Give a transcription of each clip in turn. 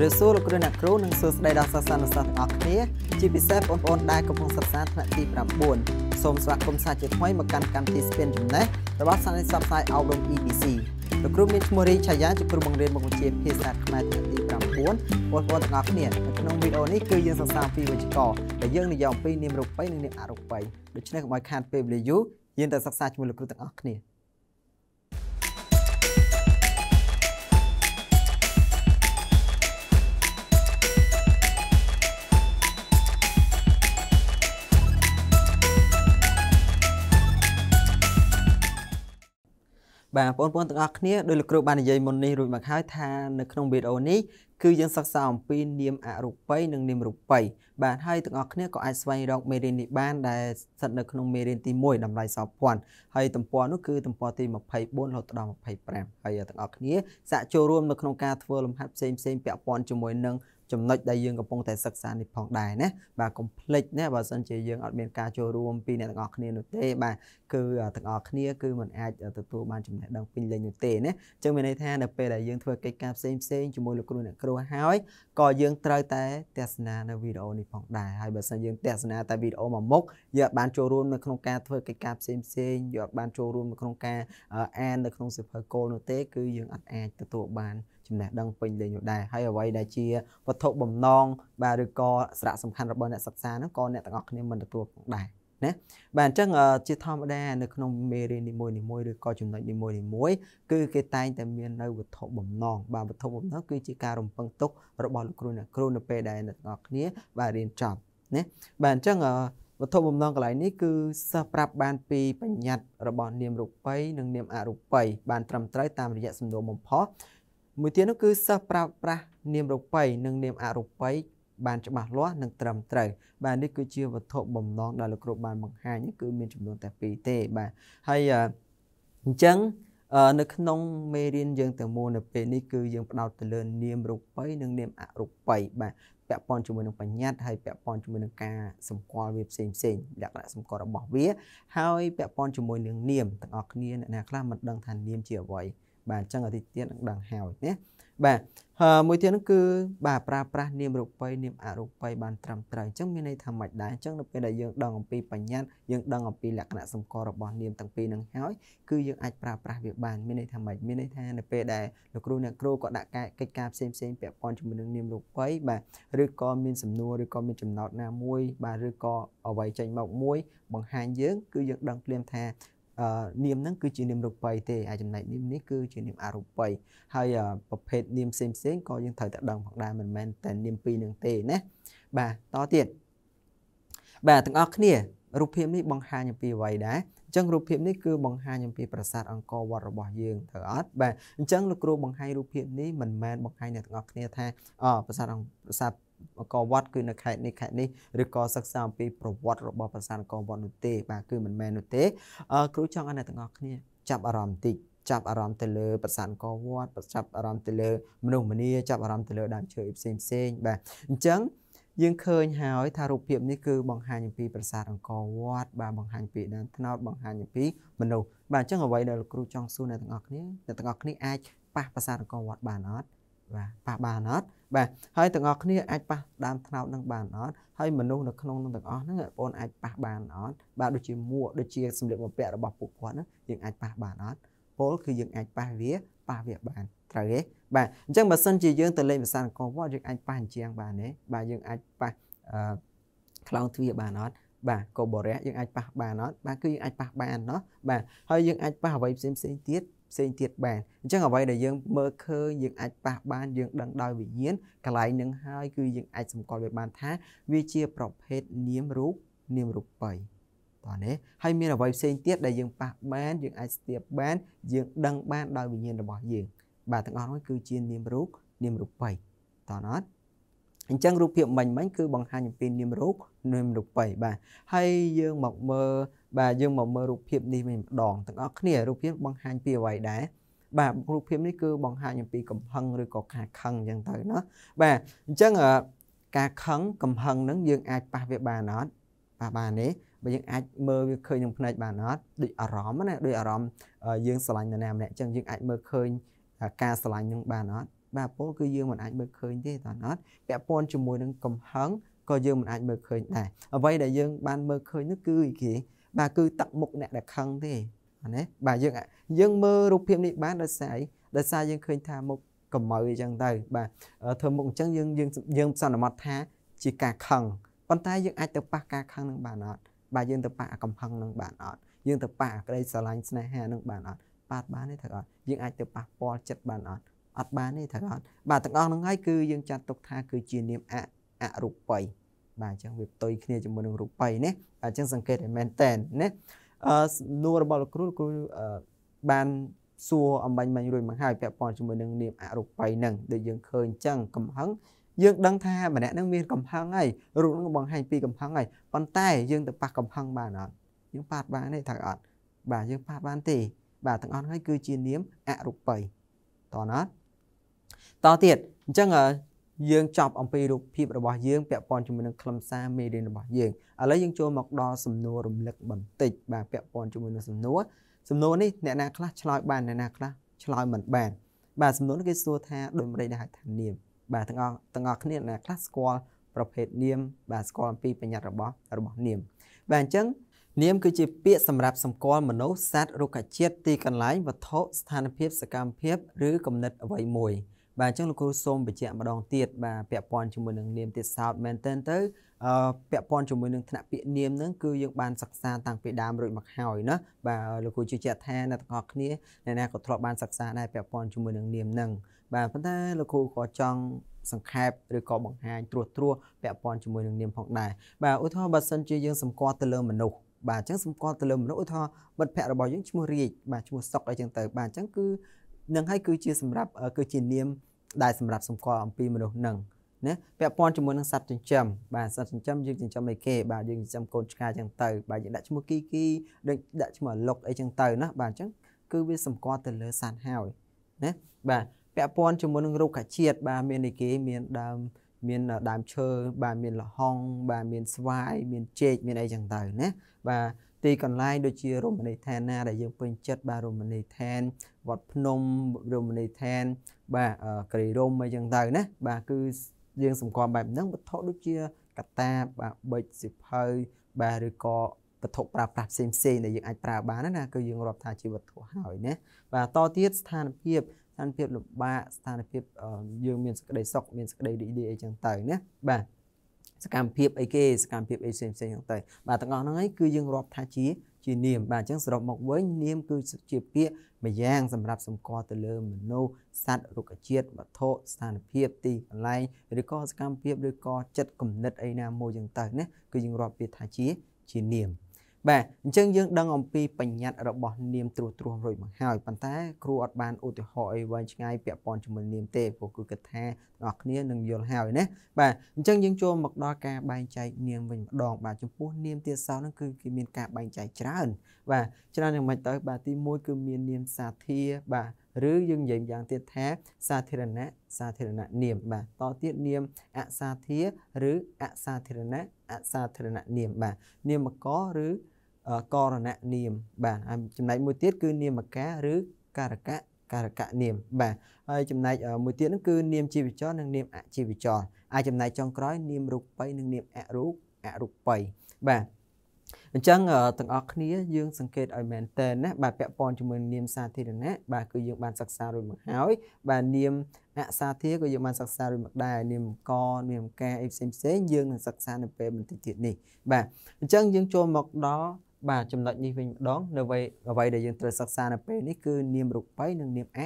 រាបសួរលោកគ្រូអ្នកគ្រូនិងសួស្តីដល់សិស្សានុសិស្សទាំងអស់គ្នាជាពិសេសបងប្អូនដែលកំពុងសិក្សាថ្នាក់ទី9សូមស្វាគមន៍សាជាថ្មីមកកាន់កម្មវិធីស្ពានចំណេះរបស់សាលាសិក្សាផ្សាយអប់រំ EBC លោកគ្រូមានឈ្មោះរីឆាយាជាគ្រូបង្រៀនមុខវិជ្ជាភាសាខ្មែរថ្នាក់ទី9បងប្អូនទាំងអស់គ្នានៅក្នុងវីដេអូនេះគឺយើងសិក្សាពីវិជ្ជាករដែលយើងនិយាយអំពីនាមរូបិយនិងនាមអរូបិយដូច្នេះកុំឲ្យខាតពេលវេលាយូរយើងទៅសិក្សាជាមួយលោកគ្រូទាំងអស់គ្នាបាទបងប្អូនទាំងអស់គ្នាដោយលោកគ្រូបាននិយាយមុននេះរួចមកហើយថានៅក្នុងវីដេអូនេះគឺយើងសិក្សាអំពីនាម អរូបីនិង នាមរូបីបាទហើយទាំងអស់គ្នាក៏អាចស្វែងរកមេរៀននេះបានដែលស្ថិតនៅក្នុងមេរៀនទី1តម្លៃសោភ័ណ្ឌហើយទំព័រនោះគឺទំព័រទី24រហូតដល់25ហើយទាំងអស់គ្នាសាកចូលរួមនៅក្នុងការធ្វើលំហាត់ផ្សេងផ្សេងពាក់ព័ន្ធជាមួយនឹងចំណុចដែលយើងកំពុងតែសិក្សានេះផងដែរណាបាទកុំភ្លេចណាបើសិនជាយើងអត់មានការចូលរួមពីអ្នកទាំងអស់គ្នានោះទេបាទគឺទាំងអស់គ្នាគឺមិនអាចទទួលបានចំណេះដឹងពេញលេញនោះទេណាអញ្ចឹងមានន័យថានៅពេលដែលយើងធ្វើកិច្ចការផ្សេងផ្សេងជាមួយលោកគ្រូអ្នកគ្រូហើយក៏យើងត្រូវតែទស្សនានៅវីដេអូនេះផងដែរហើយបើសិនយើងទស្សនាតែវីដេអូមួយមុខយើងអាចបានចូលរួមនៅក្នុងការធ្វើកិច្ចការផ្សេងផ្សេងយើងអាចបានចូលរួមនៅក្នុងការអាននៅក្នុងសិភើគោលនោះទេគឺយើងអាចទទួលបានចំណេះដឹងពេញលេញនោះដែរហើយអ្វីដែលជាវត្ថុបំណងបាទឬក៏សារៈសំខាន់របស់អ្នកសិក្សានោះក៏អ្នកទាំងអស់គ្នាមិនទទួលផងដែរណាបាទអញ្ចឹងជាធម្មតានៅក្នុងមេរៀននីមួយនីមួយឬក៏ចំណុចនីមួយនីមួយគឺគេតែងតែមាននៅវត្ថុបំណងបាទវត្ថុបំណងគឺជាការរំពឹងទុករបស់លោកគ្រូអ្នកគ្រូនៅពេលដែលអ្នកទាំងអស់គ្នា បាទរៀនចប់ណាបាទអញ្ចឹងវត្ថុបំណងកន្លែងនេះគឺសិស្សប្រាប់បានពីបញ្ញត្តិរបស់ នាមរូបីនិងនាមអរូបីបានត្រឹមត្រូវតាមរយៈសំណួរបំផុសមួយទៀតនោះគឺសិស្សប្រាប់ប្រាស់នាមរូបីនិងនាមអរូបីបានច្បាស់លាស់និងត្រឹមត្រូវបាទនេះគឺជាវត្ថុបំណងដែលលោកគ្រូបានបង្ហាញគឺមានចំនួនតែ2ទេបាទហើយអញ្ចឹងនៅក្នុងមេរៀនយើងទាំងមូលនៅពេលនេះគឺយើងផ្ដោតទៅលើ នាមរូបិយនិងនាមអរូបិយបាទពាក់ព័ន្ធជាមួយនឹងបញ្ញត្តិហើយពាក់ព័ន្ធជាមួយនឹងការសម្គាល់វាផ្សេងផ្សេងលក្ខណៈសម្គាល់របស់វា ហើយពាក់ព័ន្ធជាមួយនឹងនាមទាំងអស់គ្នាអ្នកណាខ្លះមិនដឹងថានាមជាអ្វីបាទអញ្ចឹងអាទិទៀតនឹងដឹងហើយណាបាទមួយទៀតហ្នឹងគឺបាទប្រើប្រាស់នាមរូបីនាមអរូបី បានត្រឹមត្រូវអញ្ចឹងមានន័យថាមិនដែរអញ្ចឹងនៅពេលដែលយើងដឹងអំពីបញ្ញត្តិយើងដឹងអំពីលក្ខណៈសម្គាល់របស់នាមទាំងពីរហ្នឹងហើយគឺយើងអាចប្រើប្រាស់វាបានមានន័យថាមិនមានន័យថានៅពេលដែលលោកគ្រូអ្នកគ្រូក៏ដាក់កិច្ចការផ្សេងផ្សេងពាក់ព័ន្ធជាមួយនឹងនាមរូបីបាទឬក៏មានសំណួរឬក៏មានចំណោទណាមួយបាទឬក៏អ្វីចេញមកមួយបង្ហាញយើងគឺយើងដឹងភ្លាមថានាមហ្នឹងគឺជានាមរូបិយទេហើយចំណែកនាមនេះគឺជានាមអរូបិយហើយប្រភេទនាមផ្សេងផ្សេងក៏យើងត្រូវតែដឹងផងដែរមិនមែនតែនាមពីរនឹងទេណាបាទតទៀតបាទទាំងអស់គ្នារូបភាពនេះបង្ហាញអំពីអ្វីដែរអញ្ចឹងរូបភាពនេះគឺបង្ហាញអំពីប្រាសាទអង្គរវត្តរបស់យើងទៅអត់បាទអញ្ចឹងលោកគ្រូបង្ហាញរូបភាពនេះមិនមែនបង្ហាញអ្នកទាំងអស់គ្នាថាអប្រាសាទប្រាសាទកវត្តគឺនៅខេត្តនេះខេត្តនេះឬក៏សិក្សាអំពីប្រវត្តិរបស់ប្រាសាទអង្គរវត្តនោះទេ បាទគឺមិនមែននោះទេគ្រូចង់ឲ្យអ្នកទាំងអស់គ្នា ចាប់អារម្មណ៍តិចចាប់អារម្មណ៍ទៅលើប្រាសាទអង្គរវត្តចាប់អារម្មណ៍ទៅលើមនុស្សម្នាចាប់អារម្មណ៍ទៅលើដើមឈើផ្សេងផ្សេងបាទអញ្ចឹងយើងឃើញហើយថារូបភាពនេះគឺបង្ហាញអំពីប្រាសាទអង្គរវត្តបាទបង្ហាញពីដើមត្នោតបង្ហាញអំពីមនុស្សបាទអញ្ចឹងអ្វីដែលលោកគ្រូចង់សួរអ្នកទាំងអស់គ្នាអ្នកទាំងអស់គ្នាអាចប៉ះប្រាសាទអង្គរវត្តបានអត់បាទប៉ះបានអត់បាទហើយទាំងអស់គ្នាអាចប៉ះដើមថ្នោតនឹងបានអត់ហើយមនុស្សនៅក្នុងនឹងទាំងអស់ហ្នឹងបងអាចប៉ះបានអត់បាទដូចជាមួកដូចជាសម្លៀកបំពាក់របស់ពួកគាត់ហ្នឹងយើងអាចប៉ះបានអត់ពលគឺយើងអាចប៉ះវាប៉ះវាបានត្រូវទេបាទអញ្ចឹងបើសិនជាយើងទៅលេងភាសាអង្គរវត្តយើងអាចប៉ះអញ្ចឹងបានទេបាទយើងអាចប៉ះអឺខ្លងទ្វារបានអត់បាទកោបរៈយើងអាចប៉ះបានអត់បាទគឺយើងអាចប៉ះបានណោះបាទហើយយើងអាចប៉ះអ្វីផ្សេងផ្សេងទៀតផ្សេងទៀតបានអញ្ចឹងអ្វីដែលយើងមើលឃើញយើងអាចប៉ះបានយើងដឹងដោយវិញ្ញាណកន្លែងនឹងហើយគឺយើងអាចសម្គាល់វាបានថាវាជាប្រភេទនាមរូបនាមរូបិយតោះនេះ ហើយមានអ្វីផ្សេងទៀតដែលយើងប៉ះបាន យើងអាចស្ទាបបានយើងដឹងបានដោយវិញ្ញាណរបស់យើងបាទទាំងអស់នោះគឺជានាមរូបនាមរូបិយតោះណាអញ្ចឹងរូបភាពមិញមិញគឺបង្ហាញអំពីនាមរូបនាមរូបិយបាទហើយយើងមកមើលបាទយើងមកមើលរូបភាពនេះវិញម្ដងទាំងអស់គ្នារូបភាពបង្ហាញពីអ្វីដែរបាទរូបភាពនេះគឺ បង្ហាញអំពីកំហឹងឬក៏ការខឹងអញ្ចឹងទៅណាបាទអញ្ចឹងការខឹងកំហឹងហ្នឹងយើងអាចប៉ះវាបានអត់ប៉ះបានទេបើយើងអាចមើលវាឃើញនឹងផ្នែកបានអត់ដូចអារម្មណ៍ណាដូចអារម្មណ៍យើងស្រឡាញ់នរណាម្នាក់អញ្ចឹងយើងអាចមើលឃើញការស្រឡាញ់នឹងបានអត់បាទពោលគឺយើងមិនអាចមើលឃើញទេតើអត់ពាក់ព័ន្ធជាមួយនឹងកំហឹងក៏យើងមិនអាចមើលឃើញដែរអ្វីដែលយើងបានមើលឃើញនោះគឺគេបាទគឺទឹកមុខអ្នកដែលខឹងទេណាបាទយើងយើងមើលរូបភាពនេះបានដោយសារអីដោយសារយើងឃើញថាមុខកម្មៅអញ្ចឹងទៅបាទធ្វើមុខអញ្ចឹងយើងយើងយើងសន្មត់ថាជាការខឹងប៉ុន្តែយើងអាចទៅប៉ះការខឹងនឹងបានអត់បាទយើងទៅប៉ះអាកំហឹងនឹងបានអត់យើងទៅប៉ះអាក្តីស្រឡាញ់ស្នេហានឹងបានអត់បាទបានទេត្រូវអត់យើងអាចទៅប៉ះពាល់ចិត្តបានអត់អត់បានទេត្រូវអត់បាទទាំងអស់ហ្នឹងហើយគឺយើងចាត់ទុកថា គឺជានាមអអរូបីបាទអញ្ចឹងវាផ្ទុយគ្នាជាមួយនឹងរូបីណាបាទអញ្ចឹងសង្កេតឲ្យមែនតែនណាអឺនួររបស់លោកគ្រូលោកគ្រូបានសួរអំបញ្ញមិញរួចមកហើយពាក់ព័ន្ធជាមួយនឹងនាមអរូបីហ្នឹងដូចយើងឃើញអញ្ចឹងកំហឹងយើងដឹងថាម្នាក់ហ្នឹងមានកំហឹងហើយរូបហ្នឹងបង្ហាញពីកំហឹងហើយប៉ុន្តែយើងទៅប៉ះកំហឹងបានអត់យើងប៉ះបានទេត្រូវអត់ បាទយើងប៉ះបានទេបាទទាំងអស់ហ្នឹងគឺជានាមអរូបីតោះណាតទៀតអញ្ចឹងយើង ចប់អំពីរូបភាពរបស់យើងពាក់ព័ន្ធជាមួយនឹងខ្លឹមសារមេរៀនរបស់យើងឥឡូវយើងចូលមកដល់សំណួររំលឹកបន្តិចបាទពាក់ព័ន្ធជាមួយនឹងសំណួរសំណួរនេះអ្នកណាខ្លះឆ្លើយបានអ្នកណាខ្លះឆ្លើយមិនបាន បាទសំណួរនេះគេសួរថាដោយម្ដេចដែលហៅថានាម បាទទាំងអស់ទាំងអស់គ្នាអ្នកខ្លះស្គាល់ប្រភេទនាមបាទស្គាល់អំពីបញ្ញត្តិរបស់របស់នាម បាទអញ្ចឹងនាមគឺជាពាក្យសម្រាប់សម្គាល់ មនុស្សសត្វរុក្ខជាតិទីកន្លែងវត្ថុស្ថានភាពសកម្មភាពឬគំនិតអ្វីមួយ។បាទអញ្ចឹងលោកគ្រូសូមបញ្ជាក់ម្ដងទៀតបាទពាក់ព័ន្ធជាមួយនឹងនាមទៀតសោតមែនទែនទៅអឺពាក់ព័ន្ធជាមួយនឹងថ្នាក់ពាក្យនាមហ្នឹងគឺយើងបានសិក្សាតាំងពីដើមរួចមកហើយណាបាទលោកគ្រូជឿជាក់ថាអ្នកទាំងអស់គ្នាអ្នកណាក៏ធ្លាប់បានសិក្សាដែរពាក់ព័ន្ធជាមួយនឹងនាមហ្នឹងបាទប៉ុន្តែលោកគ្រូក៏ចង់សង្ខេបឬក៏បង្ហាញត្រួសត្រាពាក់ព័ន្ធជាមួយនឹងនាមផងដែរបាទឧទាហរណ៍បើសិនជាយើងសម្គាល់ទៅលើមនុស្សបាទអញ្ចឹងសម្គាល់ទៅលើមនុស្សឧទាហរណ៍មិត្តភ័ក្តិរបស់យើងឈ្មោះរាជបាទឈ្មោះសុកអីចឹងទៅបាទអញ្ចឹងគឺនឹងហើយគឺជាសម្រាប់គឺជានាមដែលសម្រាប់សម្គាល់អំពីមនុស្សនឹងណាពាក់ព័ន្ធជាមួយនឹងសត្វចិញ្ចឹមបាទសត្វចិញ្ចឹមយើងចិញ្ចឹមអីគេបាទយើងចិញ្ចឹមកូនឆ្កាចឹងទៅបាទយើងដាក់ឈ្មោះគីគីដូចដាក់ឈ្មោះលុកអីចឹងទៅណាបាទអញ្ចឹងគឺវាសម្គាល់ទៅលើសត្វហើយណាបាទពាក់ព័ន្ធជាមួយនឹងរុក្ខជាតិបាទមានអីគេមានដើមមានដើមឈើបាទមានលហុងបាទមានស្វាយមានចេកមានអីចឹងទៅណាបាទទីកន្លែងដូចជារមណីយដ្ឋានណាដែលយើងពេញចិត្តបាទរមណីយដ្ឋានវត្តភ្នំរមណីយដ្ឋានបាទក្រីរមអីចឹងទៅណាបាទគឺយើងសម្គាល់បែបហ្នឹងវត្ថុដូចជាកតាបាទបិចសិភៅបាទឬក៏វត្ថុប្រើប្រាស់ផ្សេងផ្សេងដែលយើងអាចប្រើបានណាគឺយើងរាប់ថាជាវត្ថុហើយណាបាទតទៀតស្ថានភាពស្ថានភាពលំបាកស្ថានភាពយើងមានសក្តីសុខមានសក្តីរីករាយអីចឹងទៅណាបាទសកម្មភាពអីគេសកម្មភាពអីផ្សេងផ្សេងហ្នឹងទៅបាទទាំងអស់ហ្នឹងឯងគឺយើងរាប់ថាជា ជានាមបាទអញ្ចឹងសរុបមកវិញនាមគឺជាពាក្យម្យ៉ាងសម្រាប់សម្គាល់ទៅលើមនុស្សសត្វរុក្ខជាតិវត្ថុស្ថានភាពទីកន្លែងឬក៏សកម្មភាពឬក៏ចិត្តគំនិតអីណាមួយយ៉ាងទៅណាគឺយើងរាប់ពាក្យថាជាជានាមបាទអញ្ចឹងយើងដឹងអំពីបញ្ញត្តិរបស់នាមត្រួសត្រាសរួចមកហើយប៉ុន្តែគ្រូអត់បានឧទាហរណ៍អីវែងឆ្ងាយពាក់ព័ន្ធជាមួយនាមទេព្រោះគឺគិតថាអ្នកនរគ្នានឹងយល់ហើយណាបាទអញ្ចឹងយើងចូលមកដល់ការបែងចែកនាមវិញម្ដងបាទចំពោះនាមទាសោហ្នឹងគឺគេមានការបែងចែកច្រើនបាទច្រើនយ៉ាងម៉េចទៅបាទទី1គឺមាននាមសាធាបាទឬយើងនិយាយយ៉ាងទៀតថា សាធារណៈសាធារណៈនាមបាទតទៀតនាមអសាធារឬអសាធារណៈអសាធារណៈនាមបាទនាមកឬករណនាមបាទចំណែកមួយទៀតគឺនាមកាឬការកៈការកៈនាមបាទហើយចំណែកមួយទៀតហ្នឹងគឺ នាមជីវចរនិង នាមអជីវចរអាចចំណែកចុងក្រោយនាមរូបិយនិងនាមអរូបអរូបិយបាទអញ្ចឹងទាំងអស់គ្នាយើងសង្កេតឲ្យមែនតើណាបាទពាក់ព័ន្ធជាមួយនាមសាធារណៈបាទគឺយើងបានសិក្សារួចមកហើយបាទនាមអសាធារក៏យើងបានសិក្សារួចមកដែរនាមកនាមកអីផ្សេងផ្សេងយើងនឹងសិក្សានៅពេលបន្តិចទៀតនេះបាទអញ្ចឹងយើងចូលមកដល់បាទចំណុចនេះវិញម្ដងនៅអ្វីអ្វីដែលយើងត្រូវសិក្សានៅពេលនេះគឺនាមរូបីនិងនាមអ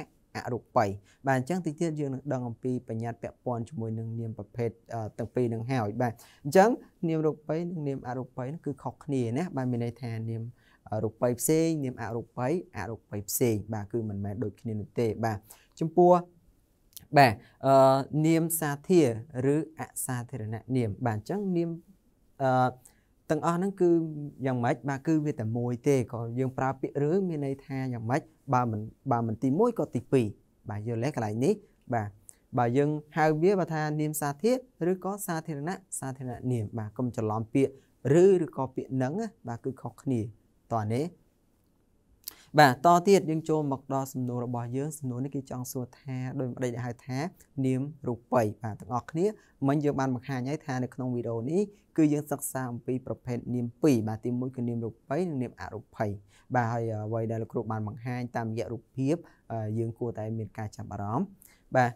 អរូបីបាទអញ្ចឹងតិចទៀតយើងនឹងដឹងអំពីបញ្ញត្តិពាក់ព័ន្ធជាមួយនឹងនាមប្រភេទទាំងពីរនឹងហើយបាទអញ្ចឹង នាមរូបីនិងនាមអរូបីនឹងគឺខុសគ្នាណាបាទមានន័យថានាមរូបីផ្សេងនាមអរូបីអរូបីផ្សេងបាទគឺមិនមែនដូចគ្នានោះទេបាទចំពោះបាទអឺនាមសាធារឬអសាធារណនាមបាទអញ្ចឹងនាមអឺទាំងអស់ហ្នឹងគឺយ៉ាងម៉េចបាទគឺវាតែមួយទេក៏យើងប្រើពាក្យរឿងមានន័យថាយ៉ាងម៉េចបើមិនបើមិនទី1ក៏ទី2បាទយល់ទេកន្លែងនេះ បាទបើយើងហៅវាបើថានាមសាធារឬក៏សាធារណៈសាធារណនាម បាទកុំច្រឡំពាក្យឬឬក៏ពាក្យនឹងបាទគឺខុសគ្នាតោះនេះបាទតទៀតយើងចូលមកដល់សំណួររបស់យើងសំណួរនេះគេចង់សួរថាដោយម្ដេចដែលហៅថា នាមរូបិយបាទទាំងអស់គ្នាមិញយើងបានបង្ហាញហើយថានៅក្នុងវីដេអូនេះគឺយើងសិក្សាអំពីប្រភេទនាម2បាទទី1គឺនាមរូបិយនិងនាមអរូបិយបាទហើយអ្វីដែលលោកគ្រូបានបង្ហាញតាមរយៈរូបភាព យើងគួរតែមានការចាប់អារម្មណ៍បាទ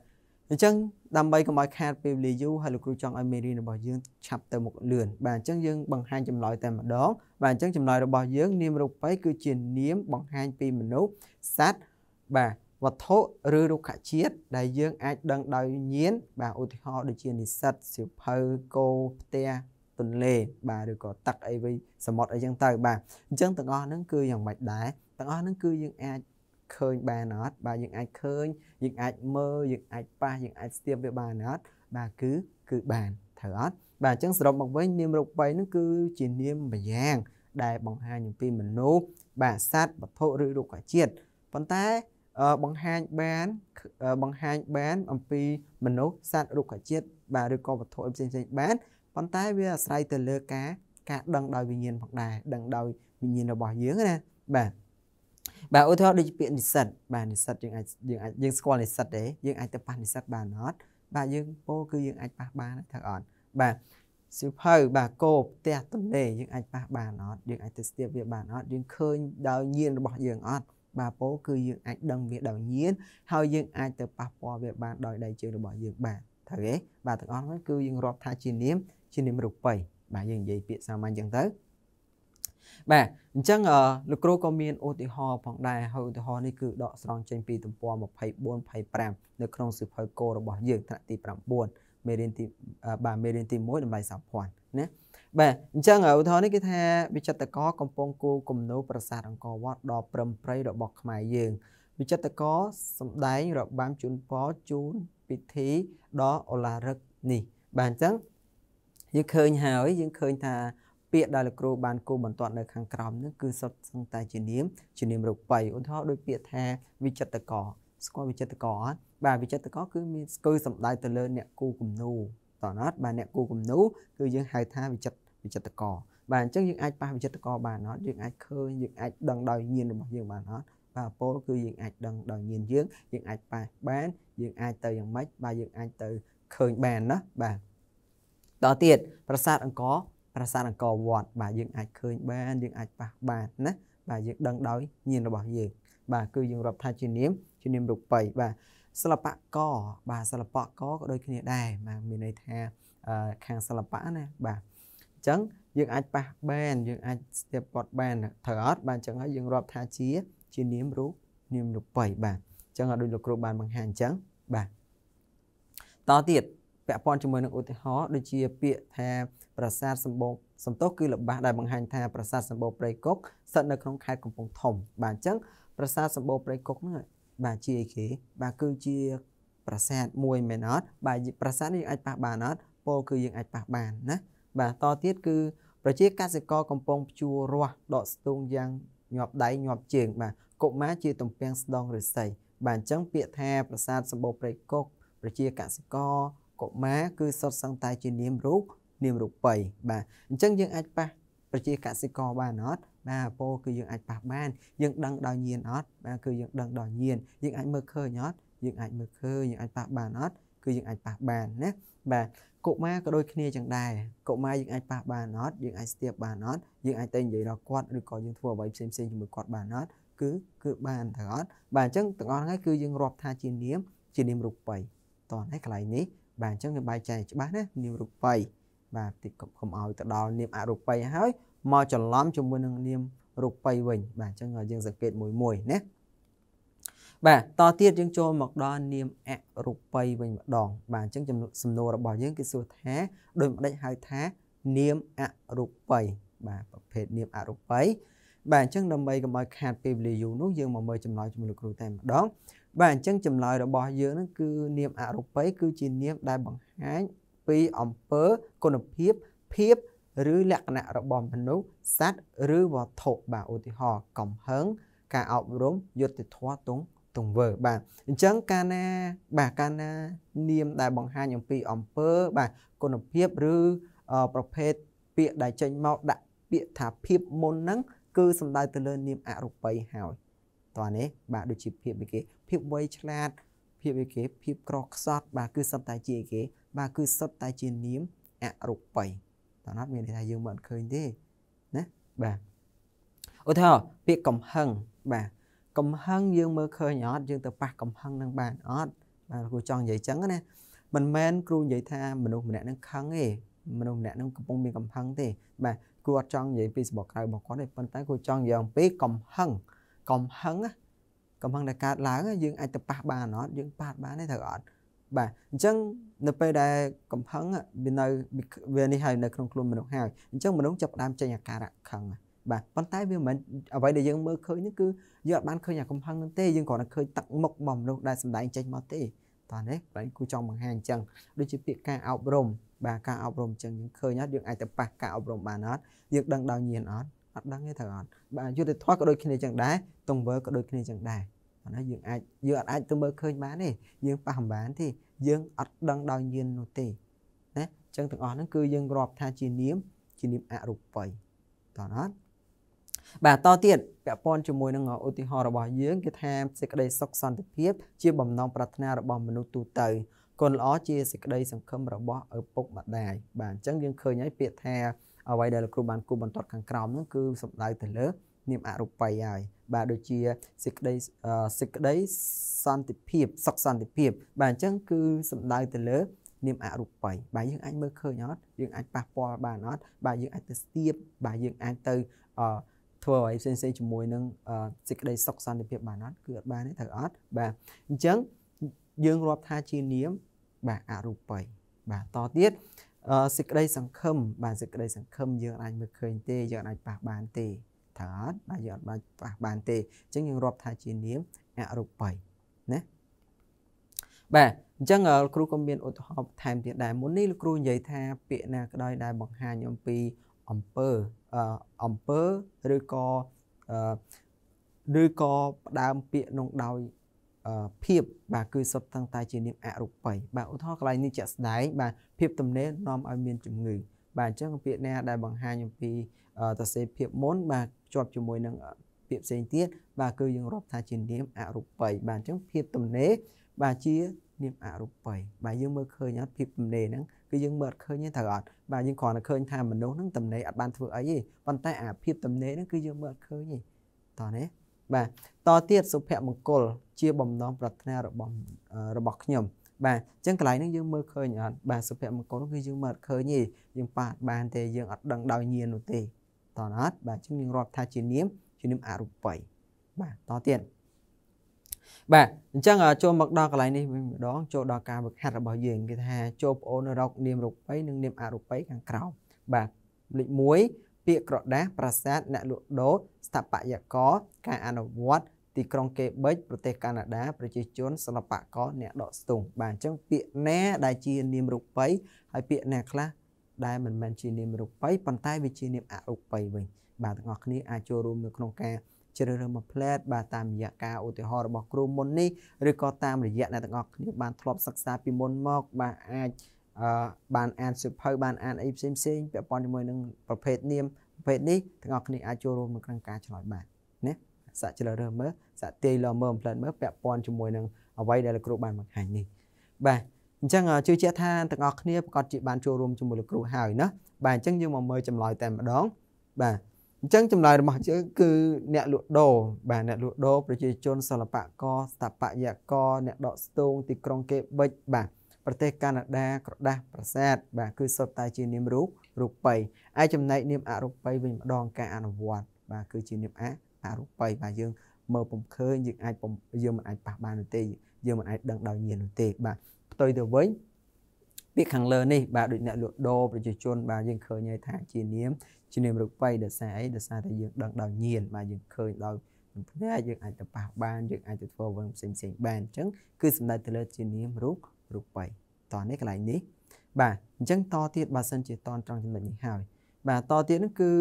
អញ្ចឹង ដើម្បីកុំឲ្យ ខាតពេលវេលាយូរហើយលោកគ្រូចង់ឲ្យមេរៀនរបស់យើងឆាប់ទៅមុខលឿនបាទអញ្ចឹងយើងបង្ហាញចម្លើយតែម្ដងបាទអញ្ចឹងចំណាយរបស់យើងនាមរូបីគឺជានាមបង្ហាញពីមនុស្សសត្វបាទវត្ថុឬរុក្ខជាតិដែលយើងអាចដឹងដោយញាណបាទឧទាហរណ៍ដូចជានិស្សិតសៀវភៅគោផ្ទះទន្លេបាទឬក៏ទឹកអីវិញសមុទ្រអីចឹងទៅបាទអញ្ចឹងទាំងអស់ហ្នឹងគឺយ៉ាងម៉េចដែរទាំងអស់ហ្នឹងគឺយើងអាចឃើញបានអត់បាទយើងអាចឃើញយើងអាចមើលយើងអាចប៉ះយើងអាចស្ទាបវាបានអត់បាទគឺគឺបានត្រូវអត់បាទអញ្ចឹងសរុបមកវិញនាមរូបវ័យហ្នឹងគឺជានាមម្យ៉ាងដែលបង្ហាញអំពីមនុស្សបាទសត្វវត្ថុឬរុក្ខជាតិប៉ុន្តែបង្ហាញបានបង្ហាញបានអំពីមនុស្សសត្វរុក្ខជាតិបាទឬក៏វត្ថុផ្សេងផ្សេងបានប៉ុន្តែវាអាស្រ័យទៅលើការការដឹងដោយវិញ្ញាណផងដែរដឹងដោយវិញ្ញាណរបស់យើងណាបាទបាទឧទាហរណ៍ដូចជាពាក្យនិស្សិតបាទនិស្សិតយើងអាចយើងអាចយើងស្គាល់និស្សិតទេយើងអាចទៅប៉ះនិស្សិតបានអត់បាទយើងពោលគឺយើងអាចប៉ះបានថាអត់បាទសិភៅបាទគោផ្ទះទន្លេយើងអាចប៉ះបានអត់យើងអាចទៅស្ទាបវាបានអត់យើងឃើញដោយញាណរបស់យើងអត់បាទពោគឺយើងអាចដឹងវាដោយញាណហើយយើងអាចទៅប៉ះពាល់វាបានដោយដៃជើងរបស់យើងបាទត្រូវទេបាទទាំងអស់ហ្នឹងគឺយើងរាប់ថាជានាមជានាមរូបិយបាទយើងនិយាយពាក្យសាមញ្ញចឹងទៅបាទអញ្ចឹងលោកគ្រូក៏មានឧទាហរណ៍ផងដែរហើយឧទាហរណ៍នេះគឺដកស្រង់ចេញពីទំព័រ24 25នៅក្នុងសៀវភៅគោរបស់យើងថ្នាក់ទី9មេរៀនទីបាទមេរៀនទី1តម្លៃសាភ័ណ្ឌណាបាទអញ្ចឹងឧទាហរណ៍នេះគឺថាវិចិត្រករកំពុងគូគំនូរប្រាសាទអង្គរវត្តដ៏ប្រឹមប្រៃរបស់ខ្មែរយើង វិចិត្រករសម្ដែងរបាំជូនពរជូនពិធីដ៏អូឡារឹកនេះ បាទអញ្ចឹងយើងឃើញហើយយើងឃើញថាពាក្យដែលលោកគ្រូបានគូបន្ទាត់នៅខាងក្រោមនេះគឺសុទ្ធសឹងតែជានាមជានាមរូបិយឧទាហរណ៍ដូចពាក្យថាវិចិត្រករស្គាល់វិចិត្រករអត់បាទវិចិត្រករគឺមានគឺសំដៅទៅលើអ្នកគូគំនូតើណាត់បាទអ្នកគូគំនូគឺយើងហៅថាវិចិត្រវិចិត្រករបាទអញ្ចឹងយើងអាចប៉ះវិចិត្រករបានអត់យើងអាចឃើញយើងអាចដឹងដោយញាណរបស់យើងបានអត់បាទពោលគឺយើងអាចដឹងដោយញាណយើងយើងអាចប៉ះបានយើងអាចទៅយ៉ាងម៉េចបាទយើងអាចទៅឃើញបានណាបាទតទៅទៀតប្រាសាទអង្គររសារអង្គរវត្តបាទយើងអាចឃើញបានយើងអាចប៉ះបានណាបាទយើងដឹងដោយញាណរបស់យើងបាទគឺយើងរាប់ថាជានាមជានាមរូបិយបាទសិល្បករបាទសិល្បករក៏ដូចគ្នាដែរបាទមានន័យថាខាងសិល្បៈណាបាទអញ្ចឹងយើងអាចប៉ះបានយើងអាចស្ទាបពតបានត្រូវអត់បាទអញ្ចឹងហើយយើងរាប់ថាជា ជានាមរូបនាមរូបិយបាទអញ្ចឹងឲ្យដូចលោកគ្រូបានបង្ហាញអញ្ចឹងបាទតទៀតពាក់ព័ន្ធជាមួយនឹងឧទាហរណ៍ដូចជាពាក្យថា ប្រាសាទសម្បូរសំទោសគឺល្បះដែលបង្ហាញថា ប្រាសាទសម្បូរព្រៃគុកស្ថិតនៅក្នុងខេត្តកំពង់ធំបាទអញ្ចឹងប្រាសាទសម្បូរព្រៃគុកហ្នឹងបាទជាអីគេបាទគឺជាប្រាសាទមួយមែនអត់បាទប្រាសាទនេះយើងអាចប៉ះបានអត់ពលគឺយើងអាចប៉ះបានណាបាទតទៀតគឺប្រជាកសិករកំពុងភ្ជួររាស់ដកស្ទូងយ៉ាងញាប់ដៃញាប់ជើងបាទកុមារជាតំពាំងស្ដងឫស្សីបាទអញ្ចឹងពាក្យថាប្រាសាទសម្បូរព្រៃគុកប្រជាកសិករកុមារគឺសុទ្ធសឹងតែជានាមរូបនាមរូបីបាទអញ្ចឹងយើងអាចប៉ះប្រជាកសិករបានអត់បាទពោគឺយើងអាចប៉ះបានយើងដឹងដោយញៀនអត់បាទគឺយើងដឹងដោយញៀនយើងអាចមើលឃើញអត់យើងអាចមើលឃើញយើងអាចប៉ះបានអត់គឺយើងអាចប៉ះបានណាបាទកុមារក៏ដូចគ្នាចឹងដែរកុមារយើងអាចប៉ះបានអត់យើងអាចស្ទាបបានអត់យើងអាចតែនិយាយដល់គាត់ឬក៏យើងធ្វើអ្វីផ្សេងផ្សេងជាមួយគាត់បានអត់គឺគឺបានទាំងអត់បាទអញ្ចឹងទាំងអស់ហ្នឹងគឺយើងរាប់ថាជានាមជានាមរូបីតោះហើយកន្លែងនេះបាទអញ្ចឹងវាបែកចែកច្បាស់ណានាមរូបីបាទតិចកុំឲ្យទៅដល់នាមអរូបីហើយមកច្រឡំជាមួយនឹងនាមរូបីវិញបាទអញ្ចឹងយើងសង្កេតមួយមួយណាបាទតទៀតយើងចូលមកដល់នាមអរូបីវិញម្ដងបាទអញ្ចឹងចំនួនសំណួររបស់យើងគឺសួរថាដូចម្ដេចហៅថានាមអរូបីបាទប្រភេទនាមអរូបីបាទអញ្ចឹងដើម្បីកុំឲ្យខាតពេលវេលាយូរនោះយើងមកមើលចំណោយជាមួយលោកគ្រូតែម្ដងបាទអញ្ចឹងចម្លើយរបស់យើងហ្នឹងគឺនាមអរូបីគឺជានាមដែលបង្ហាញ ពីអំពើគុណភាពភាពឬលក្ខណៈរបស់មនុស្សសត្វឬវត្ថុបាទឧទាហរណ៍កំហឹងការអប់រំយុត្តិធម៌ទងទង្វើបាទអញ្ចឹងកាលណាបាទកាលណានាមដែលបង្ហាញអំពីអំពើបាទគុណភាពឬប្រភេទពាក្យដែលចេញមកដាក់ពាក្យថាភាពមុនហ្នឹង គឺសំដៅទៅលើនាមអរូបីហើយតោះនេះបាទដូចជាភាពអីគេភាពវៃឆ្លាតភាពអីគេភាពក្រខ្សត់បាទគឺសុទ្ធតែជាអីគេ បាទគឺសុទ្ធតែជានាមអរូបីតោះណាត់មានន័យថាយើងមិនឃើញទេណាបាទឧទាហរណ៍ពាក្យកំហឹងបាទកំហឹងយើងមើលឃើញអត់យើងទៅប៉ះកំហឹងនឹងបានអត់បាទគ្រូចង់និយាយចឹងណាមិនមែនគ្រូនិយាយថាមនុស្សម្នាក់នឹងខឹងទេមនុស្សម្នាក់នឹងកំពុង មានកំហឹងទេ បាទគ្រូអត់ចង់និយាយពីសម្បកក្រៅរបស់គាត់ទេប៉ុន្តែគ្រូចង់និយាយអំពីកំហឹងកំហឹងកំហឹងដែលកើតឡើងយើងអាចទៅប៉ះបានអត់យើងប៉ះបានទេត្រូវអត់បាទអញ្ចឹងនៅពេលដែលកំហឹងវានៅវានេះហើយនៅក្នុងខ្លួនមនុស្សហើយអញ្ចឹងមនុស្សចាប់ដើមចេញអាការៈខឹងបាទប៉ុន្តែវាមិនអ្វីដែលយើងមើលឃើញនេះគឺយើងអត់បានឃើញអាកំហឹងនោះទេយើងគ្រាន់តែឃើញទឹកមុខរបស់មនុស្សដែលសម្ដែងចេញមកទេតោះនេះបងគូចង់បង្ហាញអញ្ចឹងដូចជាពាក្យការអប់រំបាទការអប់រំអញ្ចឹងយើងឃើញអត់យើងអាចទៅប៉ះការអប់រំបានអត់យើងដឹងដល់ញៀនអត់អត់ដឹងទេត្រូវអត់បាទយុទ្ធធម៌ក៏ដូចគ្នាចឹងដែរទង្វើក៏ដូចគ្នាចឹងដែរអានេះយើងអាចយើងអត់អាចទៅមើលឃើញបានទេយើងប៉ះអំបានទេយើងអត់ដឹងដោយញាណនោះទេណាចឹងទាំងអស់ហ្នឹងគឺយើងរាប់ថាជានាមជានាមអរូបីតើអត់បាទតទៀតពាក់ព័ន្ធជាមួយនឹងឧទាហរណ៍របស់យើងគឺថាសេចក្តីសុខសន្តិភាព ជាបំណងប្រាថ្នារបស់មនុស្សទូទៅគុណល្អជាសេចក្តីសង្ឃឹមរបស់ឪពុកម្ដាយបាទអញ្ចឹងយើងឃើញហើយពាក្យថាអ្វីដែលលោកគ្រូបានគូបន្ទាត់ខាងក្រោមនោះគឺសំដៅទៅលើនាមអរូបីហើយបាទដូចជាសេចក្តីសេចក្តីសន្តិភាពសុខសន្តិភាពបាទអញ្ចឹងគឺសំដៅទៅលើនាមអរូបីបាទយើងអាចមើលឃើញអត់យើងអាចប៉ះពាល់បានអត់បាទយើងអាចទៅស្ទាបបាទយើងអាចទៅអឺធ្វើឲ្យផ្សេងផ្សេងជាមួយនឹងសេចក្តីសុខសន្តិភាពបានអត់គឺអត់បានទេត្រូវអត់បាទអញ្ចឹងយើងរាប់ថាជានាមបាទអរូបីបាទតទៀតសេចក្តីសង្ឃឹមបាទសេចក្តីសង្ឃឹមយើងអាចមើលឃើញទេយើងអាចប៉ះបានទេត្រូវអត់បាទយើងអាចប៉ះបានទេអញ្ចឹងយើងរាប់ថាជានាមអរូបីណាបាទអញ្ចឹងលោកគ្រូក៏មានឧទាហរណ៍ថែមទៀតដែរមុននេះលោកគ្រូនិយាយថាពាក្យណាក្ដោយដែលបង្ហាញអំពីអំពើអំពើឬក៏ឬក៏ផ្ដើមពាក្យនោះដោយភាពបាទគឺសុទ្ធតាំងតែជានាម អរូបីបាទឧទាហរណ៍កន្លែងនេះជាក់ស្ដែងបាទភាពទំនេរនាំឲ្យមានជំងឺបាទអញ្ចឹងពាក្យណាដែលបង្ហាញអំពីតសេភាពមុនបាទភ្ជាប់ជាមួយនឹងពាក្យផ្សេងទៀតបាទគឺយើងរាប់ថាជានាមអរូបីបាទអញ្ចឹងភាពទំនេរបាទជានាមអរូបីបាទយើងមើលឃើញអត់ភាពទំនេរហ្នឹងគឺយើងមើលអត់ឃើញទេត្រូវអត់បាទយើងគ្រាន់តែឃើញថាមនុស្សហ្នឹងទំនេរអត់បានធ្វើអីទេប៉ុន្តែអាភាពទំនេរហ្នឹងគឺយើងមើលអត់ឃើញទេតោះណាបាទតទៀតសុភមង្គលជាបំណងប្រាថ្នារបស់របស់ខ្ញុំបាទអញ្ចឹងកន្លែងហ្នឹងយើងមើលឃើញអត់បាទសុភមង្គលគឺយើងមើលអត់ឃើញទេយើងប៉ាត់បានទេយើង អត់ដឹងដោយញាណនោះទេតអត់បាទអញ្ចឹងយើងរាប់ថាជានាមជានាមអរូបីបាទតទៀតបាទអញ្ចឹងចូលមកដល់កន្លែងនេះវិញម្ដងចូលដល់ការវឹកហាត់របស់យើងគេថាចូលប្អូនរកនាមរូបីនិងនាមអរូបីខាងក្រោមបាទលេខ1ពាក្យក្រដាសប្រាសាទអ្នកលក់ដូរស្ថាបត្យករការអនុវត្តទីក្រុងកេបិចប្រទេសកាណាដាប្រជាជនសិល្បករអ្នកដកស្ទូងបាទអញ្ចឹងពាក្យណាដែលជានាមរូបិយហើយពាក្យណាខ្លះដែលមិនមែនជានាមរូបិយប៉ុន្តែវាជានាមអរូបិយវិញ បាទទាំងអស់គ្នាអាចចូលរួមនៅក្នុងការជ្រើសរើសមួយផ្លែតបាទតាមរយៈការឧទាហរណ៍របស់គ្រូមុននេះឬក៏តាមរយៈអ្នកទាំងអស់គ្នាបានធ្លាប់សិក្សាពីមុនមក បាទអាចអឺបានអានសិភៅបានអានអីផ្សេងផ្សេងពាក់ព័ន្ធជាមួយនឹងប្រភេទនាមប្រភេទនេះទាំងអស់គ្នាអាចចូលរួមនៅក្នុងការឆ្លើយបានណាសាក់ជ្រើសរើសមើលសាក់ទាយលមើលអំផ្លិតមើលពាក់ព័ន្ធជាមួយនឹងអ្វីដែលលោកគ្រូបានបង្ហាញនេះ បាទអញ្ចឹងជឿជាក់ថាទាំងអស់គ្នាប្រកាសជាបានចូលរួមជាមួយលោកគ្រូហើយណាបាទអញ្ចឹងយើងមកមើលចម្លើយតែម្ដងបាទអញ្ចឹងចម្លើយរបស់យើងគឺអ្នកលក់ដូរបាទអ្នកលក់ដូរប្រជាជនសិល្បករស្ថាបត្យករអ្នកដកស្ទូងទីក្រុងគេបិចបាទប្រទេសកាណាដាក្រដាស់ប្រាសាទបាទគឺសុទ្ធតែជានាមរូបរូបិយឯចំណែកនាមអរូបិយវិញម្ដងការអនុវត្តបាទគឺជានាមអអរូបិយបាទយើងមើលពុំឃើញយើងអាចយើងមិនអាចប៉ះបាននោះទេយើងមិនអាចដឹងដោយញាណនោះទេបាទផ្ទុយទៅវិញពាក្យខាងលើនេះបាទដូចអ្នកលក់ដូរប្រជាជន បាទយើងឃើញហើយថាជានាមជានាមរូបិយដោយសារអីដោយសារតែយើងដឹងដោយញាណបាទយើងឃើញដោយនឹងផ្នែកយើងអាចទៅប៉ះបានយើងអាចទៅធ្វើអ្វីផ្សេងផ្សេងបានអញ្ចឹងគឺសំដៅទៅលើជានាមរូបរូបីតនេះកន្លែងនេះ បាទអញ្ចឹងតទៀតបើសិនជាតនត្រង់ចំណុចនេះហើយ បាទតទៀតនោះគឺ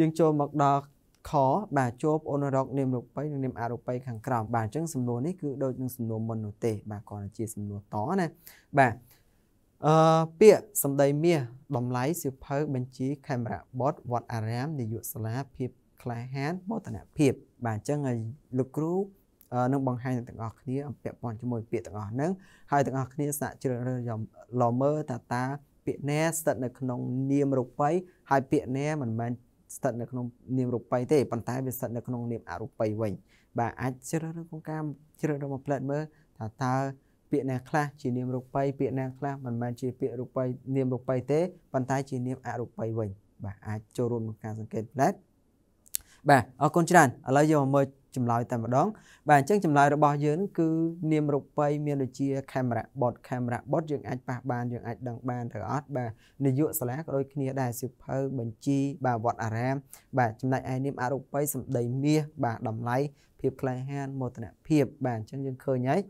យើងចូលមកដល់ខបាទជួបអូនរកនាមរូបីនិងនាមអរូបីខាងក្រោមបាទអញ្ចឹងសំណួរនេះគឺដូចនឹងសំណួរមុននោះទេបាទគ្រាន់តែជាសំណួរតណាបាទអឺពាក្យសម្ដីមាសតម្លៃសៀវភៅបញ្ជីកាមេរ៉ាបតវត្តអារាមនាយកសាលាភាពក្លាហានមោទនភាពបាទអញ្ចឹងឲ្យលោកគ្រូនឹងបង្ហាញទាំងអស់គ្នាអំពាក់ព័ន្ធជាមួយពាក្យទាំងអស់ហ្នឹងហើយទាំងអស់គ្នាសាកជ្រើសរើសលមើតាតាពាក្យណែស្ថិតនៅក្នុងនាមរូបីហើយពាក្យណែមិនមែនស្ថិតនៅក្នុងនាមរូបីទេប៉ុន្តែវាស្ថិតនៅក្នុងនាមអរូបីវិញបាទអាចជ្រើសរើសក្នុងការជ្រើសរើសមកផ្លែតមើលថាតើពាក្យណាខ្លះជានាមរូបីពាក្យណាខ្លះមិនមែនជាពាក្យរូបីនាមរូបីទេប៉ុន្តែ ជានាមអរូបីវិញបាទអាចចូលរួមក្នុងការសង្កេតផ្លែតបាទអរគុណច្រើនឥឡូវយើងមកមើលចម្លើយតែម្ដងបាទអញ្ចឹងចម្លើយរបស់យើងគឺនាមរូបិយមានដូចជា camera bot camera bot យើងអាចប៉ះបានយើងអាចដឹងបានទៅអត់បាទនយោសាលាក៏ដូចគ្នាដែរសិភៅបញ្ជីបាទវត្តអារាមបាទចំណែកឯនាមអរូបិយសម្ដីមាសបាទតម្លៃភាពក្លាហានមោទនភាពបាទអញ្ចឹងយើងឃើញហើយ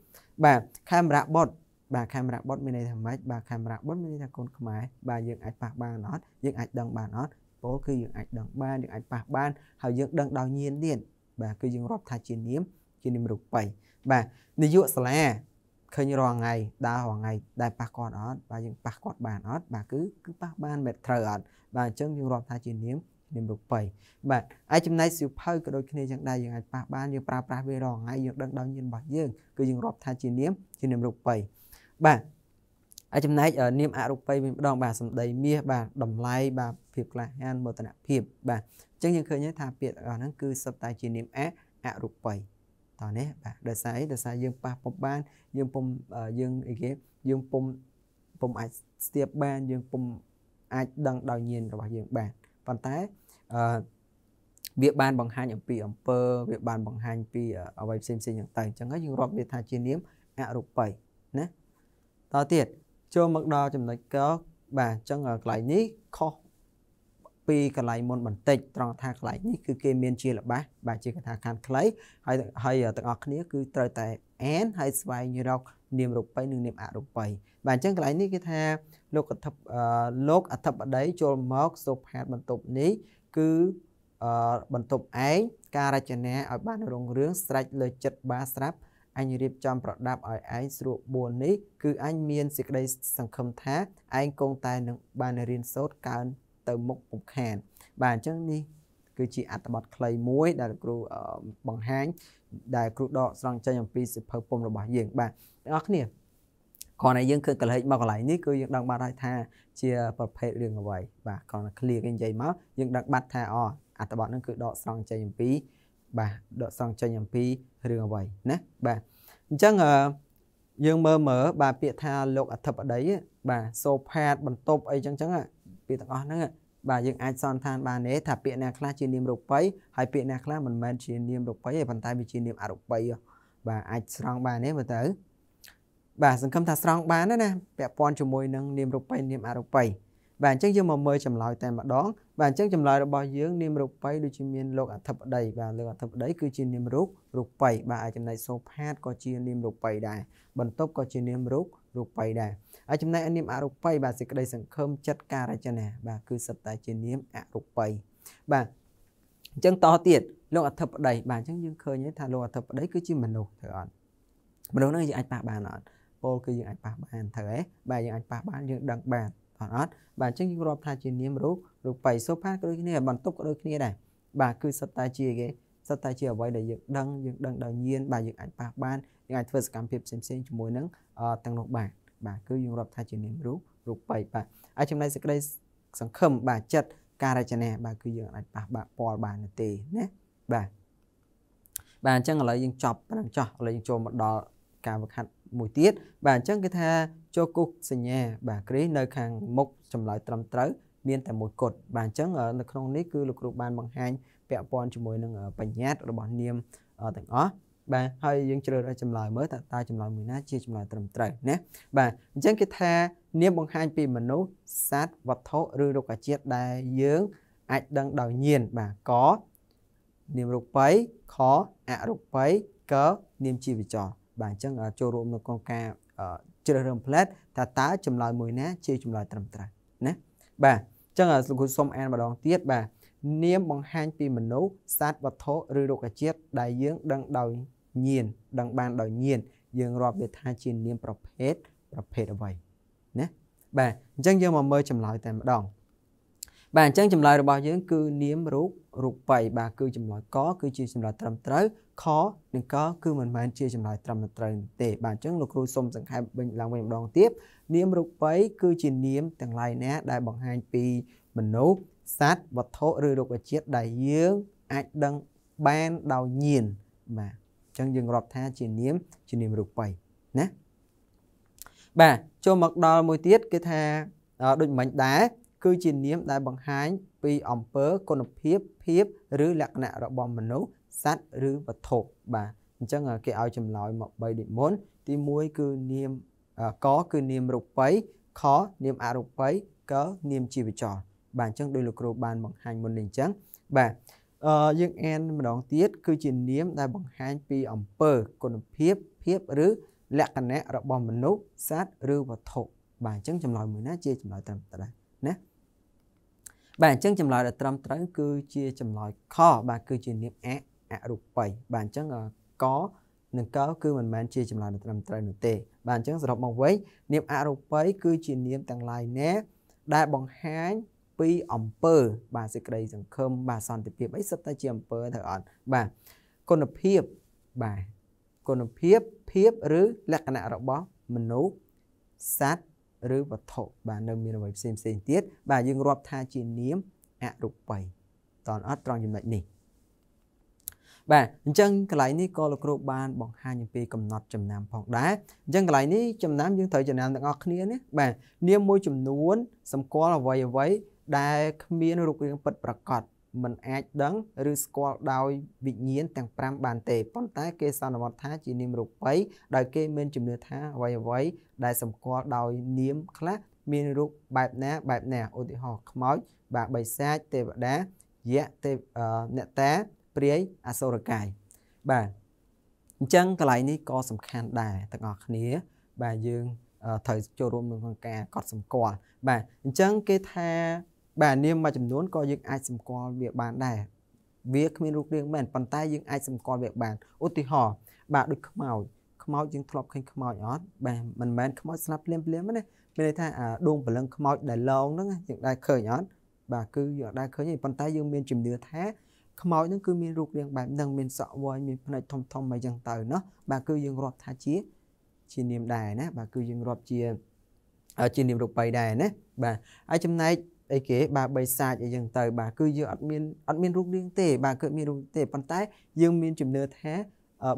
បាទ camera bot បាទកាមេរ៉ាបត់មានន័យថាម៉េចបាទកាមេរ៉ាបត់មានន័យថាកូនខ្មែរបាទយើងអាចប៉ះបានអត់យើងអាចដឹងបានអត់ពលគឺយើងអាចដឹងបានយើងអាចប៉ះបានហើយយើងដឹងដោយញៀនទៀតបាទគឺយើងរាប់ថាជានាម ជានាមរូបិយបាទនាយកសាលាឃើញរងថ្ងៃដើររងថ្ងៃដែលប៉ះគាត់អត់បាទយើងប៉ះគាត់បានអត់បាទគឺគឺប៉ះបានមិនត្រូវអត់បាទអញ្ចឹងយើងរាប់ថាជានាម នាមរូបិយបាទហើយចំណែកសៀវភៅក៏ដូចគ្នាចឹងដែរយើងអាចប៉ះបានយើងប្រើប្រាស់វារងថ្ងៃយើងដឹងដល់ញៀនរបស់យើងគឺយើងរាប់ថាជានាមជានាមរូបិយបាទហើយចំណែកនាមអរូបីវិញម្ដងបាទសម្ដីមាសបាទតម្លៃបាទភាពក្លាហានមោទនភាពបាទអញ្ចឹងយើងឃើញថាពាក្យរបស់ហ្នឹងគឺសុទ្ធតែជានាមអអរូបីតោះនេះបាទដោយសារអីដោយសារយើងប៉ះពុំបានយើងពុំយើងអីគេយើងពុំពុំអាចស្ទាបបានយើងពុំអាចដឹងដោយញាណរបស់យើងបានប៉ុន្តែអឺវាបានបង្ហាញអំពីអំពើវាបានបង្ហាញពីអ្វីផ្សេងៗយ៉ាងទៅអញ្ចឹងហើយយើងរាប់វាថាជានាមអរូបីណាតទៅទៀតចូលមកដល់ចំណុចកបាទអញ្ចឹងកន្លែងនេះខុសពីកន្លែងមុនបន្តិចត្រង់ថាកន្លែងនេះគឺគេមានជាលបាសបាទជាកថាខណ្ឌខ្លីហើយហើយទាំងអស់គ្នាគឺត្រូវតែ and ហើយស្វែងរក នាមរូបីនិងនាមអរូបីបាទអញ្ចឹងកន្លែងនេះគេថាលោកអធិបលោកអធិបតីចូលមកសូផាតបន្ទប់នេះ គឺបន្ទប់ឯងការរចនាឲ្យបានរុងរឿងស្រេចលើចិត្តបាស្រាប់អញរៀបចំប្រដាប់ឲ្យឯងស្រួលបួននេះ គឺអញមានសេចក្តីសង្ឃឹមថាឯងគង់តែនឹងបានរៀនសូត្រកើនទៅមុខពំខាន បាទអញ្ចឹងនេះ គឺជា អត្ថបទខ្លីមួយ ដែលគ្រូបង្ហាញដែល គ្រូដកស្រង់ចេញអំពីសិភៅពុំរបស់យើងបាទទាំងអស់គ្នាគ្រាន់តែយើងឃើញកលិចមកកន្លែងនេះគឺយើងដឹងបាត់ហើយថាជា ប្រភេទរឿងអ្វីបាទគ្រាន់តែ clear គេនិយាយមក យើងដឹងបាត់ថាអូអត្ថបទហ្នឹងគឺដកស្រង់ចេញអំពីបាទដកសង្ឃចេញអំពីរឿងអ្វីណាបាទអញ្ចឹងយើងមើលមើលបាទពាក្យថាលោកអធិបតី បាទសូផាត បន្ទប់អីចឹងចឹងពាក្យទាំងអស់ហ្នឹងបាទយើងអាចសន្និដ្ឋានបានទេថាពាក្យណាខ្លះជានាមរូបិយហើយពាក្យណាខ្លះមិនមែនជានាមរូបិយទេប៉ុន្តែវាជានាមអរូបិយបាទអាចស្រង់បានទេមើលទៅបាទសង្ឃឹមថាស្រង់បានណាពាក់ព័ន្ធជាមួយនឹងនាមរូបិយនាមអរូបិយបាទអញ្ចឹងយើងមកមើលចម្លើយតែម្ដងបាទអញ្ចឹងចម្លើយរបស់យើងនាមរូបិយដូចជាមានលោកអធិបតីបាទលោកអធិបតីគឺជានាមរូបរូបិយបាទអាចចំណែកសូផាតក៏ជានាមរូបិយដែរបន្ទប់ក៏ជានាមរូបរូបិយដែរហើយចំណែកនាមអរូបិយបាទសេចក្តីសង្ឃឹមចិត្តការរចនាបាទគឺសិតតែជានាមអរូបិយបាទអញ្ចឹងតទៀតលោកអធិបតីបាទអញ្ចឹងយើងឃើញថាលោកអធិបតីគឺជាមនុស្សត្រូវអត់មនុស្សហ្នឹងយើងអាចប៉ះបានអត់ពលគឺយើងអាចប៉ះបានត្រូវទេបាទយើងអាចប៉ះបានយើងដឹងបានបានអត់បាទអញ្ចឹងយើងរាប់ថាជានាមរូបរូបិយសូផាក៏ដូចគ្នា បន្ទប់ក៏ដូចគ្នាដែរបាទគឺសុទ្ធតែជាគេសុទ្ធតែជាអ្វីដែលយើងដឹងយើងដឹងដោយញាណបាទយើងអាចប៉ះបានយើងអាចធ្វើសកម្មភាពផ្សេងៗជាមួយនឹងទាំងនោះបាទបាទគឺយើងរាប់ថាជានាមរូបរូបិយបាទហើយចំណែកសេចក្តីសង្ឃឹមបាទចិត្តការរចនាបាទគឺយើងអាចប៉ះបាក់ពណ៌បានទេណាបាទបាទអញ្ចឹងឥឡូវយើងចប់ប៉ុណ្ណឹងចោះឥឡូវយើងចូលមកដល់ការវឹកហាត់មួយទៀតបាទអញ្ចឹងគេថាចូលគុកសញ្ញាបាទគ្រីនៅខាងមុខចម្លើយត្រឹមត្រូវមានតែមួយគត់បាទអញ្ចឹងនៅក្នុងនេះគឺលោកគ្រូបានបង្ហាញពាក់ព័ន្ធជាមួយនឹងបញ្ញត្តិរបស់នាមទាំងអស់បាទហើយយើង ជ្រើសរើសចម្លើយមើលតើតើចម្លើយមួយណាជាចម្លើយត្រឹមត្រូវណាបាទអញ្ចឹងគេថា នាមបង្ហាញពីមនុស្សសត្វវត្ថុឬរុក្ខជាតិដែលយើងអាចដឹងដោយញាណបាទកនាមរូបិយខអរូបិយកនាមជីវចរបាទអញ្ចឹងចូលរួមនៅក្នុងការជ្រើសរើស plate តើតើចម្លើយមួយណា ជាចម្លើយត្រឹមត្រូវណាបាទអញ្ចឹងលោកគ្រូសុំអានម្ដងទៀតបាទនាមបង្ហាញពីមនុស្សសត្វវត្ថុឬរុក្ខជាតិដែលយើងដឹងដោយញៀនដឹងបានដោយញៀនយើងរាប់វាថាជានាមប្រភេទប្រភេទអ្វីណាបាទអញ្ចឹងយើងមកមើលចម្លើយតែម្ដងបាទអញ្ចឹងចម្លើយរបស់យើងគឺនាមរូបរូបិយបាទគឺចម្លើយកគឺជាចម្លើយត្រឹមត្រូវខនិងក គឺមិនមែនជាចម្លើយត្រឹមត្រូវទេ បាទអញ្ចឹងលោកគ្រូសុំសង្ខេបវិញឡើងវិញម្ដងទៀតនាមរូបិយគឺជានាមទាំងឡាយណា ដែលបង្ហាញពីមនុស្សសត្វវត្ថុឬរុក្ខជាតិដែលយើងអាចដឹងបានដោយញៀនបាទអញ្ចឹងយើងរាប់ថាជានាមជានាមរូបិយណាបាទចូលមកដល់មួយទៀតគឺថាដូចមិញដែរគឺជានាមដែលបង្ហាញពីអំពើគុណភាពភាពឬលក្ខណៈរបស់មនុស្សសត្វឬវត្ថុបាទអញ្ចឹងគេឲ្យចម្លើយមក3ដូចមុនទី1គឺនាមកគឺនាមរូបិយខនាមអរូបិយកនាមជីវចលបាទអញ្ចឹងដោយលោកគ្រូបានបង្ហាញមុននេះអញ្ចឹងបាទអឺយើងអានម្ដងទៀតគឺជានាមដែលបង្ហាញពីអំពើគុណភាពភាពឬលក្ខណៈរបស់មនុស្សសត្វឬវត្ថុបាទអញ្ចឹងចម្លើយមួយណាជាចម្លើយត្រឹមត្រូវណាបាទអញ្ចឹងចម្លើយដែលត្រឹមត្រូវគឺជាចម្លើយខបាទគឺជានាមអអរូបីបាទអញ្ចឹងក និងកគឺមិនមែនជាចម្លើយដែលត្រឹមត្រូវនោះទេបាទអញ្ចឹងសរុបមកវិញនាមអរូបីគឺជានាមទាំងឡាយណាដែលបង្ហាញពីអំពើបាទសេចក្តីសង្ឃឹមបាទសន្តិភាពអីសិតតែជាអំពើទៅអត់បាទគុណភាពបាទគុណភាពភាពឬលក្ខណៈរបស់មនុស្សសត្វឬវត្ថុបាទនៅមានអ្វីផ្សេងផ្សេងទៀតបាទយើងរាប់ថាជានាមអរូបីតនអត់ត្រង់ចំណុចនេះ បាទអញ្ចឹងកន្លែងនេះក៏លោកគ្រូបាន បង្ហាញអំពីកំណត់ចំណាំផងដែរអញ្ចឹងកន្លែងនេះចំណាំយើងត្រូវចំណាំទាំងអស់គ្នាណាបាទនាមមួយចំនួន សម្គាល់អ្វីអ្វីដែលគ្មានរូបរាងពិតប្រាកដមិនអាចដឹងឬស្គាល់ដោយវិញ្ញាណទាំង5បានទេប៉ុន្តែគេសន្មតថាជានាមរូបីដោយគេមានជំនឿថាអ្វីអ្វីដែលសម្គាល់ដោយនាមខ្លះមានរូបបែបណាបែបណាឧទាហរណ៍ខ្មោចបាទបិសាចទេវតាយៈទេវអ្នកតាព្រាយអសុរកាយបាទអញ្ចឹងកន្លែងនេះក៏សំខាន់ដែរទាំងអស់គ្នាបាទយើងត្រូវចូលរួមក្នុងការកត់សម្គាល់បាទអញ្ចឹងគេថាបាទនាមមួយចំនួនក៏យើងអាចសម្គាល់វាបានដែរវាគ្មានរូបរាងមែនប៉ុន្តែយើងអាចសម្គាល់វាបានឧទាហរណ៍បាទដូចខ្មោចខ្មោចយើងធ្លាប់ឃើញខ្មោចអត់បាទមិនមែនខ្មោចស្លាប់ភ្លាមភ្លាមទេមានន័យថាអាដួងព្រលឹងខ្មោចដែលឡងហ្នឹងយើងដែរឃើញអត់បាទគឺយើងដែរឃើញទេប៉ុន្តែយើងមានជំនឿថាខ្មោចហ្នឹងគឺមានរូបរាងបែបហ្នឹងមានសក់វយមានភ្នែកធំធំអីចឹងទៅណោះបាទគឺយើងរាប់ថាជាជានាមដែរណាបាទគឺយើងរាប់ជាជានាមរូបិយដែរណាបាទហើយចំណែកអីគេបាទបីសាច់អីចឹងទៅបាទគឺយើងអត់មានអត់មានរូបរាងទេបាទគឺមានរូបទេប៉ុន្តែយើងមានជំនឿថា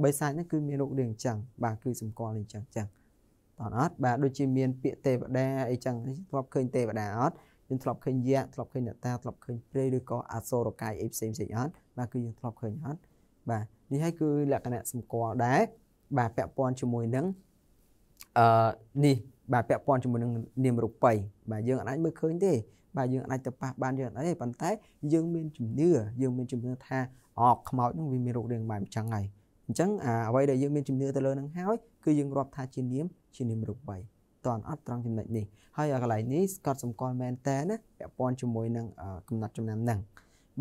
បីសាច់ហ្នឹងគឺមានរូបរាងអញ្ចឹងបាទគឺសម្គាល់អញ្ចឹងចឹងបងអត់បាទដូចជាមានពាក្យទេវតាអីចឹងធ្លាប់ឃើញទេវតាអត់យើងធ្លាប់ឃើញយក្សធ្លាប់ឃើញអ្នកតាធ្លាប់ឃើញព្រៃឬក៏អសូរកាយអីផ្សេងផ្សេងអត់បាទគឺយើងធ្លាប់ឃើញអត់បាទនេះហើយគឺលក្ខណៈសម្គាល់ដែរបាទពាក់ព័ន្ធជាមួយនឹងអឺនេះបាទពាក់ព័ន្ធជាមួយនឹងនាមរូបិយបាទយើងអាចមើលឃើញទេបាទយើងអាចទៅប៉ះបានយើងអីប៉ុន្តែយើងមានជំនឿយើងមានជំនឿថាអកខ្មោចនឹងវាមានរោគរាងបែបអញ្ចឹងហើយអញ្ចឹងអាអ្វីដែលយើងមានជំនឿទៅលើនឹងហើយគឺយើងរាប់ថាជានាម ជានាមរូបវ័យតន់អត់ត្រង់ចំណុចនេះហើយអាកន្លែងនេះក៏សម្គាល់មែនតើណាពាក់ព័ន្ធជាមួយនឹងកំណត់ចំណាំនឹង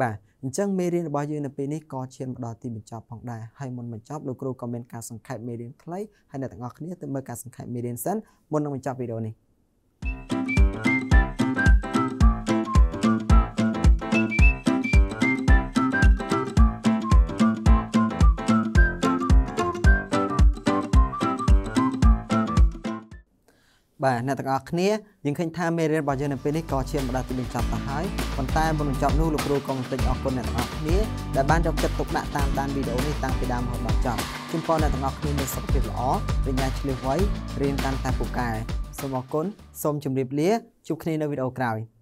បាទអញ្ចឹងមេរៀនរបស់យើងនៅពេលនេះក៏ឈានមកដល់ទីបញ្ចប់ផងដែរហើយមុនបញ្ចប់លោកគ្រូក៏មានការសង្ខេបមេរៀនខ្លីហើយអ្នកទាំងអស់គ្នាទៅមើលការសង្ខេបមេរៀនសិនមុននឹងបញ្ចប់វីដេអូនេះបាទអ្នកទាំងអស់គ្នាយើងឃើញថាមេរៀនរបស់យើងនៅពេលនេះក៏ជាម្ដងទីបញ្ចប់ទៅហើយប៉ុន្តែមុនបញ្ចប់នោះលោកគ្រូក៏បន្តិចអរគុណអ្នកទាំងអស់គ្នាដែលបានយកចិត្តទុកដាក់តាមដានវីដេអូនេះតាំងពីដើមរហូតដល់ចប់ជូនពរអ្នកទាំងអស់គ្នាមានសុខភាពល្អវិញ្ញាឆ្លៀសវៃរៀនកាន់តែពូកែសូមអរគុណសូមជម្រាបលាជួបគ្នានៅវីដេអូក្រោយ។